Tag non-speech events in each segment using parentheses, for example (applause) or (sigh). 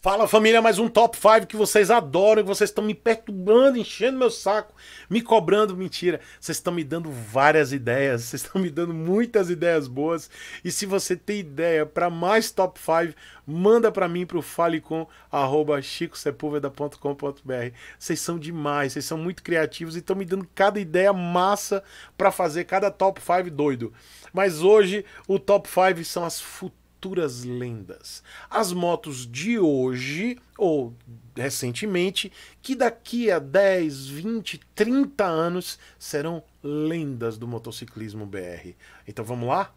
Fala família, mais um top 5 que vocês adoram, que vocês estão me perturbando, enchendo meu saco, me cobrando mentira. Vocês estão me dando várias ideias, vocês estão me dando muitas ideias boas. E se você tem ideia para mais top 5, manda para mim pro falecom@chicosepulveda.com.br. Vocês são demais, vocês são muito criativos e estão me dando cada ideia massa para fazer cada top 5 doido. Mas hoje o top 5 são as futuras futuras lendas. As motos de hoje, ou recentemente, que daqui a 10, 20, 30 anos serão lendas do motociclismo BR. Então vamos lá?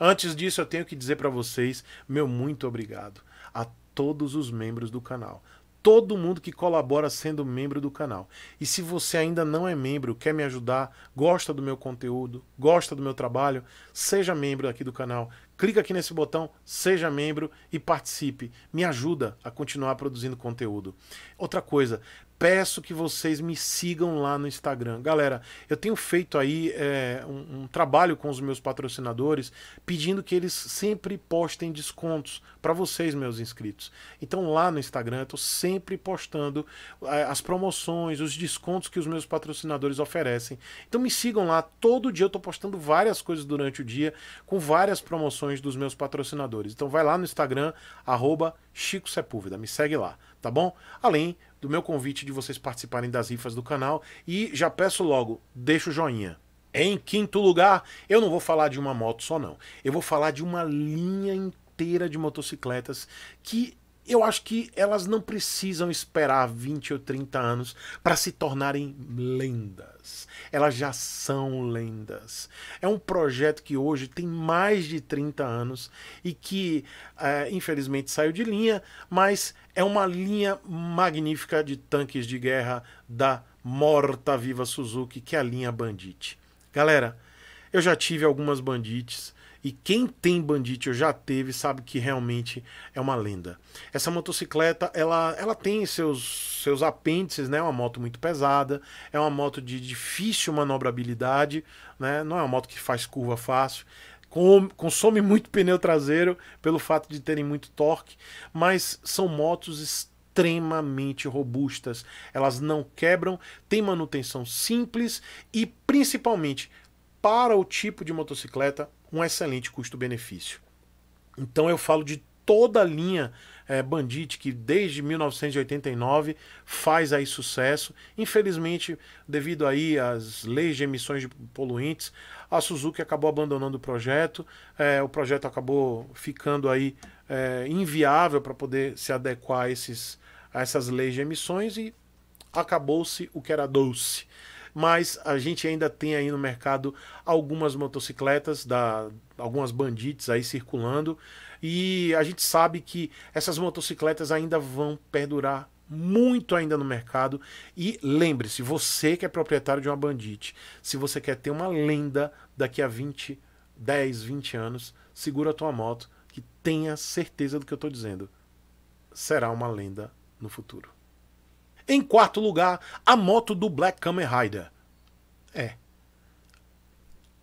Antes disso, eu tenho que dizer para vocês meu muito obrigado a todos os membros do canal todo mundo que colabora sendo membro do canal. E se você ainda não é membro, quer me ajudar, gosta do meu conteúdo, gosta do meu trabalho, seja membro aqui do canal clica aqui nesse botão, seja membro e participe. Me ajuda a continuar produzindo conteúdo. Outra coisa, peço que vocês me sigam lá no Instagram. Galera, eu tenho feito aí é, um, um, trabalho com os meus patrocinadores, pedindo que eles sempre postem descontos para vocês, meus inscritos. Então lá no Instagram eu estou sempre postando é, as promoções, os descontos que os meus patrocinadores oferecem. Então me sigam lá, todo dia eu estou postando várias coisas durante o dia, com várias promoções promoções dos meus patrocinadores. Então vai lá no Instagram, arroba Chico Sepúlveda, me segue lá, tá bom? Além do meu convite de vocês participarem das rifas do canal e já peço logo, deixa o joinha. Em quinto lugar, eu não vou falar de uma moto só não, eu vou falar de uma linha inteira de motocicletas que eu acho que elas não precisam esperar 20 ou 30 anos para se tornarem lendas. Elas já são lendas. É um projeto que hoje tem mais de 30 anos e que, é, infelizmente, saiu de linha, mas é uma linha magnífica de tanques de guerra da morta-viva Suzuki, que é a linha Bandit. Galera, eu já tive algumas Bandites. E quem tem Bandit ou já teve sabe que realmente é uma lenda. Essa motocicleta, ela, ela tem seus, seus apêndices, né? É uma moto muito pesada, é uma moto de difícil manobrabilidade, né? Não é uma moto que faz curva fácil consome muito pneu traseiro pelo fato de terem muito torque, mas são motos extremamente robustas. Elas não quebram, têm manutenção simples e principalmente para o tipo de motocicleta um excelente custo-benefício. Então eu falo de toda a linha é, Bandit, que desde 1989 faz aí sucesso. Infelizmente, devido aí às leis de emissões de poluentes, a Suzuki acabou abandonando o projeto. É, o projeto acabou ficando aí é, inviável para poder se adequar a, esses, a essas leis de emissões e acabou-se o que era doce mas a gente ainda tem aí no mercado algumas motocicletas da algumas bandites aí circulando e a gente sabe que essas motocicletas ainda vão perdurar muito ainda no mercado. E lembre-se, você que é proprietário de uma Bandite se você quer ter uma lenda daqui a 20, 10, 20 anos, segura a tua moto, que tenha certeza do que eu estou dizendo. Será uma lenda no futuro. Em quarto lugar, a moto do Black Kamen Rider. É,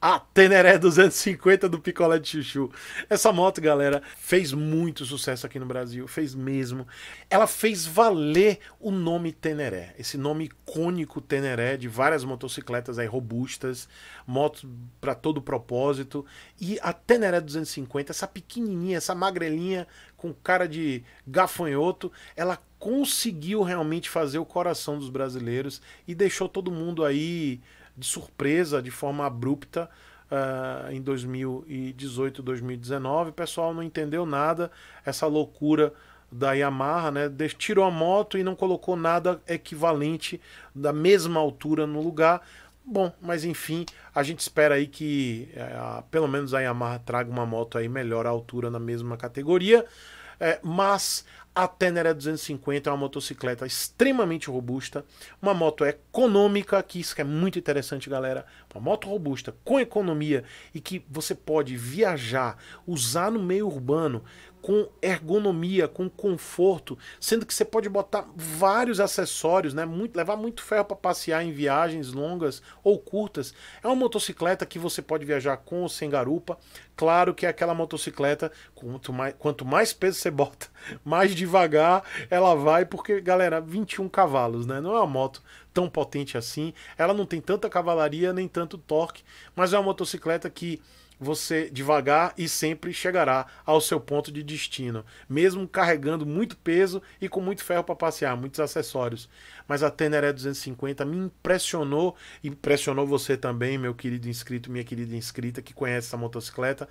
a Teneré 250 do Picolé de Chuchu. Essa moto, galera, fez muito sucesso aqui no Brasil, fez mesmo. Ela fez valer o nome Teneré, esse nome icônico Teneré de várias motocicletas aí robustas, motos para todo propósito. E a Teneré 250, essa pequenininha, essa magrelinha com cara de gafanhoto, ela conseguiu realmente fazer o coração dos brasileiros e deixou todo mundo aí de surpresa, de forma abrupta, uh, em 2018, 2019. O pessoal não entendeu nada, essa loucura da Yamaha, né? Tirou a moto e não colocou nada equivalente da mesma altura no lugar. Bom, mas enfim, a gente espera aí que eh, pelo menos a Yamaha traga uma moto aí melhor à altura na mesma categoria. É, mas a Tenere 250 é uma motocicleta extremamente robusta, uma moto econômica, que isso que é muito interessante, galera. Uma moto robusta, com economia e que você pode viajar, usar no meio urbano com ergonomia, com conforto, sendo que você pode botar vários acessórios, né? Muito, levar muito ferro para passear em viagens longas ou curtas. É uma motocicleta que você pode viajar com ou sem garupa. Claro que é aquela motocicleta, quanto mais, quanto mais peso você bota, (laughs) mais devagar ela vai, porque, galera, 21 cavalos, né? Não é uma moto tão potente assim. Ela não tem tanta cavalaria nem tanto torque, mas é uma motocicleta que você devagar e sempre chegará ao seu ponto de destino, mesmo carregando muito peso e com muito ferro para passear, muitos acessórios. Mas a Teneré 250 me impressionou, impressionou você também, meu querido inscrito, minha querida inscrita que conhece essa motocicleta,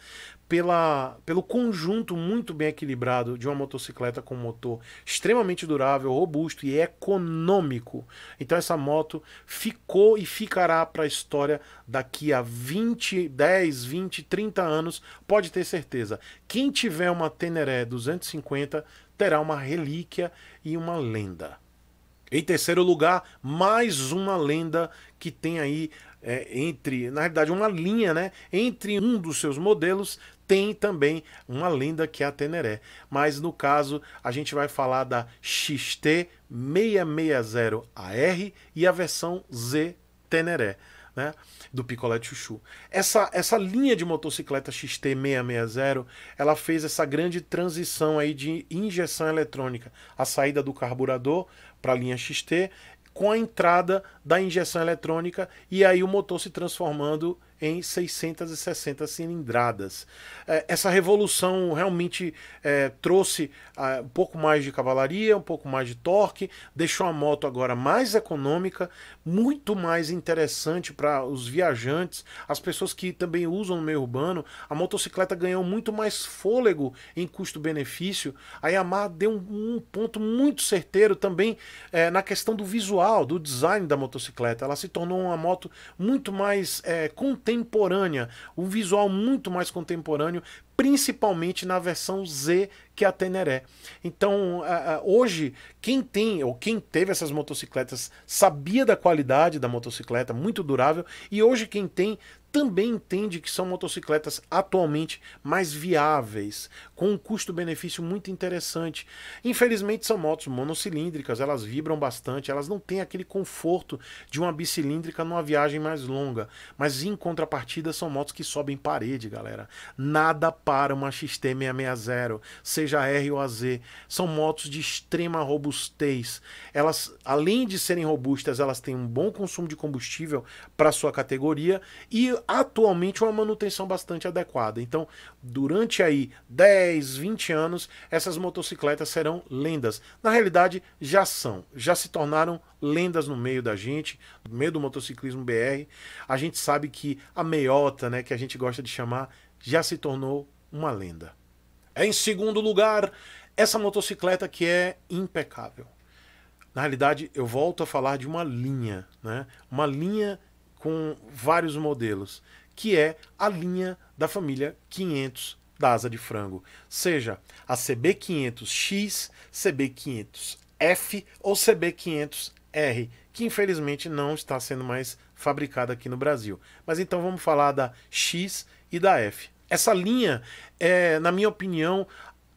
pela, pelo conjunto muito bem equilibrado de uma motocicleta com motor extremamente durável, robusto e econômico. Então essa moto ficou e ficará para a história daqui a 20, 10, 20, 30 anos, pode ter certeza. Quem tiver uma Teneré 250 terá uma relíquia e uma lenda. Em terceiro lugar, mais uma lenda que tem aí é, entre, na realidade, uma linha, né? Entre um dos seus modelos tem também uma lenda que é a Teneré. Mas no caso, a gente vai falar da XT660AR e a versão Z Teneré. Né, do Picolé de Chuchu. Essa, essa linha de motocicleta XT660, ela fez essa grande transição aí de injeção eletrônica, a saída do carburador para a linha XT, com a entrada da injeção eletrônica e aí o motor se transformando em 660 cilindradas. É, essa revolução realmente é, trouxe ah, um pouco mais de cavalaria, um pouco mais de torque, deixou a moto agora mais econômica, muito mais interessante para os viajantes, as pessoas que também usam no meio urbano. A motocicleta ganhou muito mais fôlego em custo-benefício. A Yamaha deu um, um ponto muito certeiro também é, na questão do visual, do design da motocicleta. Ela se tornou uma moto muito mais é, contente contemporânea, um visual muito mais contemporâneo principalmente na versão Z que é a Teneré. Então, hoje, quem tem ou quem teve essas motocicletas sabia da qualidade da motocicleta, muito durável, e hoje quem tem também entende que são motocicletas atualmente mais viáveis, com um custo-benefício muito interessante. Infelizmente são motos monocilíndricas, elas vibram bastante, elas não têm aquele conforto de uma bicilíndrica numa viagem mais longa, mas em contrapartida são motos que sobem parede, galera. Nada para uma XT660, seja R ou AZ, são motos de extrema robustez. Elas, além de serem robustas, elas têm um bom consumo de combustível para sua categoria e atualmente uma manutenção bastante adequada. Então, durante aí 10, 20 anos, essas motocicletas serão lendas. Na realidade, já são, já se tornaram lendas no meio da gente, no meio do motociclismo BR. A gente sabe que a meiota, né, que a gente gosta de chamar, já se tornou uma lenda. É em segundo lugar, essa motocicleta que é impecável. Na realidade, eu volto a falar de uma linha, né? Uma linha com vários modelos, que é a linha da família 500 da asa de frango, seja a CB500X, CB500F ou CB500R, que infelizmente não está sendo mais fabricada aqui no Brasil. Mas então vamos falar da X e da F. Essa linha, é, na minha opinião,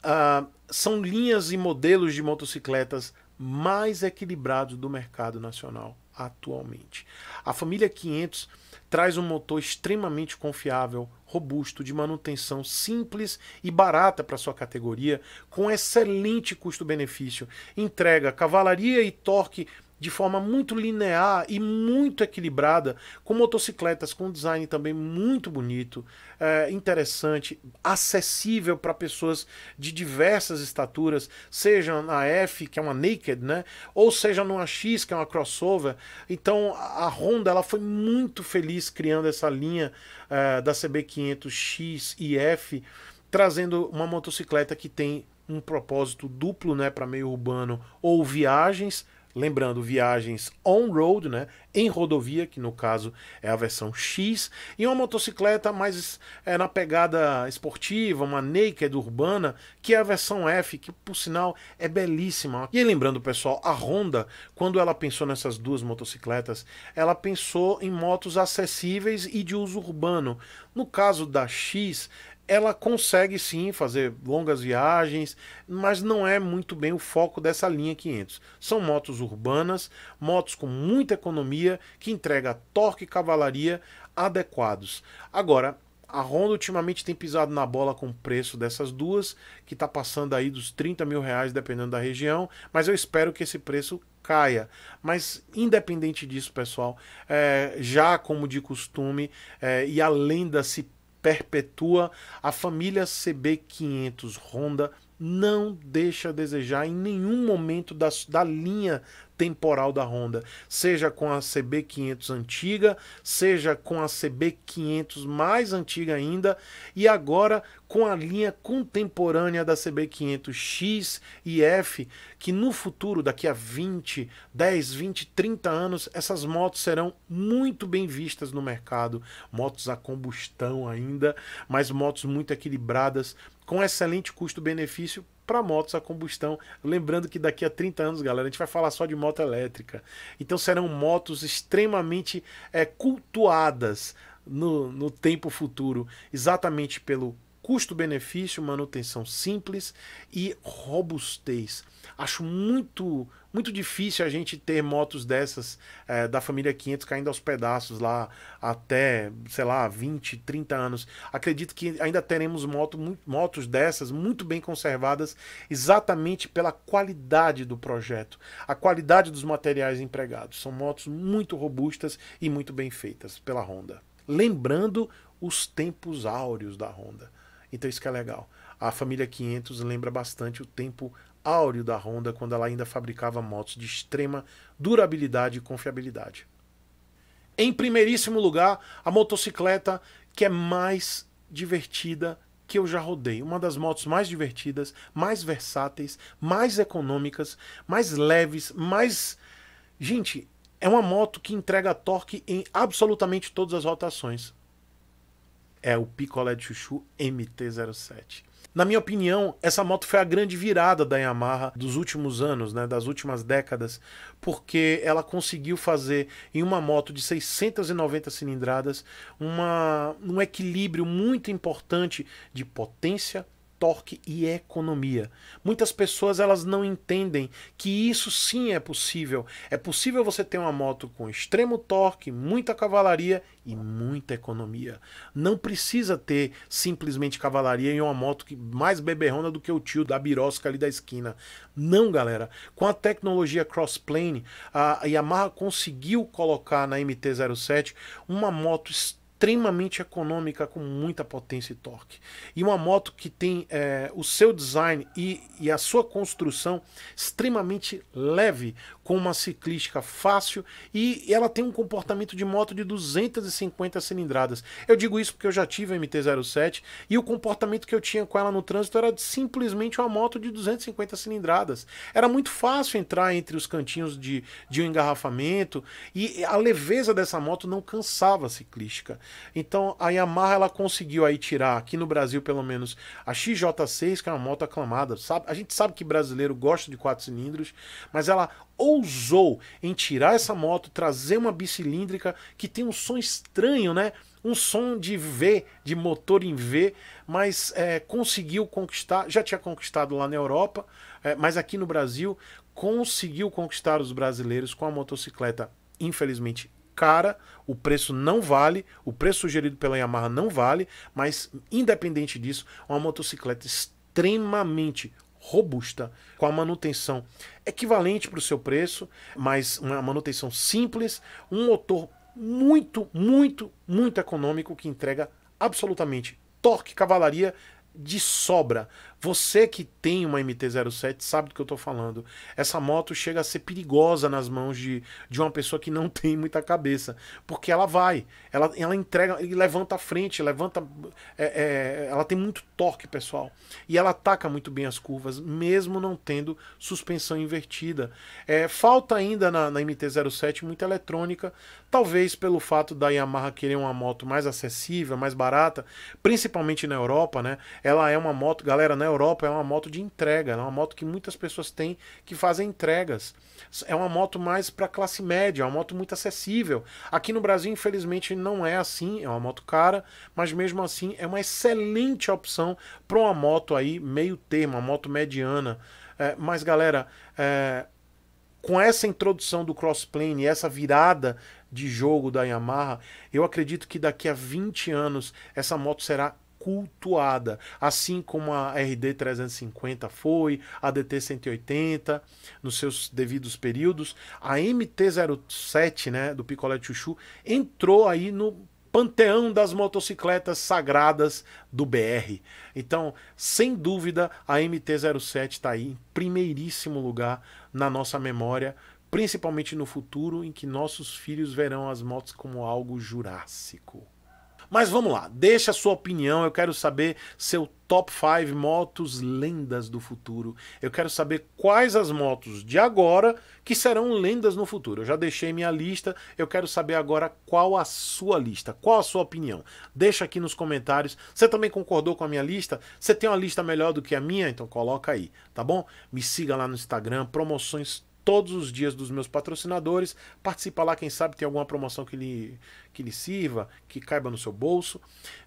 uh, são linhas e modelos de motocicletas mais equilibrados do mercado nacional atualmente. A família 500 traz um motor extremamente confiável, robusto, de manutenção simples e barata para sua categoria, com excelente custo-benefício. Entrega cavalaria e torque de forma muito linear e muito equilibrada, com motocicletas com design também muito bonito, é, interessante, acessível para pessoas de diversas estaturas, seja na F, que é uma naked, né, ou seja numa X, que é uma crossover. Então a Honda ela foi muito feliz criando essa linha é, da CB500 X e F, trazendo uma motocicleta que tem um propósito duplo, né, para meio urbano ou viagens Lembrando, viagens on-road, né? Em rodovia, que no caso é a versão X, e uma motocicleta mais é, na pegada esportiva, uma naked urbana, que é a versão F, que por sinal é belíssima. E lembrando, pessoal, a Honda, quando ela pensou nessas duas motocicletas, ela pensou em motos acessíveis e de uso urbano. No caso da X, ela consegue sim fazer longas viagens, mas não é muito bem o foco dessa linha 500. São motos urbanas, motos com muita economia, que entrega torque e cavalaria adequados. Agora, a Honda ultimamente tem pisado na bola com o preço dessas duas, que está passando aí dos 30 mil reais, dependendo da região, mas eu espero que esse preço caia. Mas, independente disso, pessoal, é, já como de costume, é, e além da se perpetua a família CB500 Honda não deixa a desejar em nenhum momento da, da linha temporal da Honda, seja com a CB500 antiga, seja com a CB500 mais antiga ainda, e agora com a linha contemporânea da CB500X e F, que no futuro, daqui a 20, 10, 20, 30 anos, essas motos serão muito bem vistas no mercado. Motos a combustão ainda, mas motos muito equilibradas, com excelente custo-benefício para motos a combustão. Lembrando que daqui a 30 anos, galera, a gente vai falar só de moto elétrica. Então serão motos extremamente é, cultuadas no, no tempo futuro, exatamente pelo custo-benefício, manutenção simples e robustez. Acho muito muito difícil a gente ter motos dessas é, da família 500 caindo aos pedaços lá até, sei lá, 20, 30 anos. Acredito que ainda teremos moto, motos dessas muito bem conservadas, exatamente pela qualidade do projeto, a qualidade dos materiais empregados. São motos muito robustas e muito bem feitas pela Honda. Lembrando os tempos áureos da Honda. Então isso que é legal. A família 500 lembra bastante o tempo áureo da Honda quando ela ainda fabricava motos de extrema durabilidade e confiabilidade. Em primeiríssimo lugar, a motocicleta que é mais divertida que eu já rodei. Uma das motos mais divertidas, mais versáteis, mais econômicas, mais leves, mais. Gente, é uma moto que entrega torque em absolutamente todas as rotações é o Picolé de Chuchu MT-07. Na minha opinião, essa moto foi a grande virada da Yamaha dos últimos anos, né, das últimas décadas, porque ela conseguiu fazer em uma moto de 690 cilindradas uma, um equilíbrio muito importante de potência, torque e economia. Muitas pessoas elas não entendem que isso sim é possível. É possível você ter uma moto com extremo torque, muita cavalaria e muita economia. Não precisa ter simplesmente cavalaria e uma moto que mais beberrona do que o tio da birosca ali da esquina. Não, galera. Com a tecnologia crossplane, a Yamaha conseguiu colocar na MT-07 uma moto extremamente extremamente econômica com muita potência e torque. E uma moto que tem é, o seu design e, e, a sua construção extremamente leve, com uma ciclística fácil e ela tem um comportamento de moto de 250 cilindradas. Eu digo isso porque eu já tive a MT-07 e o comportamento que eu tinha com ela no trânsito era simplesmente uma moto de 250 cilindradas. Era muito fácil entrar entre os cantinhos de, de um engarrafamento e a leveza dessa moto não cansava a ciclística. Então a Yamaha ela conseguiu aí tirar aqui no Brasil pelo menos a XJ6, que é uma moto aclamada, sabe? A gente sabe que brasileiro gosta de quatro cilindros, mas ela ousou em tirar essa moto, trazer uma bicilíndrica que tem um som estranho, né? um som de V, de motor em V, mas é, conseguiu conquistar, já tinha conquistado lá na Europa, é, mas aqui no Brasil conseguiu conquistar os brasileiros com a motocicleta, infelizmente cara, o preço não vale, o preço sugerido pela Yamaha não vale, mas independente disso, uma motocicleta extremamente robusta, com a manutenção equivalente para o seu preço, mas uma manutenção simples, um motor muito, muito, muito econômico que entrega absolutamente torque, cavalaria de sobra. Você que tem uma MT-07 sabe do que eu estou falando. Essa moto chega a ser perigosa nas mãos de, de uma pessoa que não (laughs) tem muita cabeça. Porque ela vai, ela, ela entrega, ele levanta a frente, levanta. É, é, ela tem muito torque, pessoal. E ela ataca muito bem as curvas, mesmo não tendo suspensão invertida. É, falta ainda na, na MT-07 muita eletrônica, talvez pelo fato da Yamaha querer uma moto mais acessível, mais barata, principalmente na Europa, né? Ela é uma moto, galera, na Europa Europa é uma moto de entrega, é uma moto que muitas pessoas têm que fazem entregas. É uma moto mais para classe média, é uma moto muito acessível. Aqui no Brasil, infelizmente, não é assim, é uma moto cara, mas mesmo assim é uma excelente opção para uma moto aí meio termo, uma moto mediana. É, mas galera, é, com essa introdução do crossplane, e essa virada de jogo da Yamaha, eu acredito que daqui a 20 anos essa moto será cultuada, assim como a RD 350 foi, a DT 180 nos seus devidos períodos, a MT-07, né, do Picolé Chuchu, entrou aí no panteão das motocicletas sagradas do BR. Então, sem dúvida, a MT-07 está aí em primeiríssimo lugar na nossa memória, principalmente no futuro em que nossos filhos verão as motos como algo jurássico. Mas vamos lá, deixa a sua opinião, eu quero saber seu top 5 motos lendas do futuro. Eu quero saber quais as motos de agora que serão lendas no futuro. Eu já deixei minha lista, eu quero saber agora qual a sua lista, qual a sua opinião. Deixa aqui nos comentários. Você também concordou com a minha lista? Você tem uma lista melhor do que a minha? Então coloca aí, tá bom? Me siga lá no Instagram, promoções todos os dias dos meus patrocinadores. Participa lá, quem sabe tem alguma promoção que lhe, que lhe sirva, que caiba no seu bolso.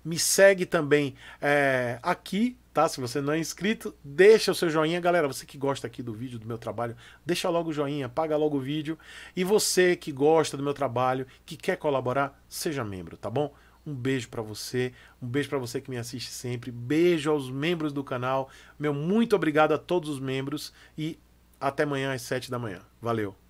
Me segue também é, aqui, tá? Se você não é inscrito, deixa o seu joinha, galera. Você que gosta aqui do vídeo, do meu trabalho, deixa logo o joinha, paga logo o vídeo. E você que gosta do meu trabalho, que quer colaborar, seja membro, tá bom? Um beijo para você, um beijo para você que me assiste sempre, beijo aos membros do canal, meu muito obrigado a todos os membros e até amanhã às 7 da manhã. Valeu.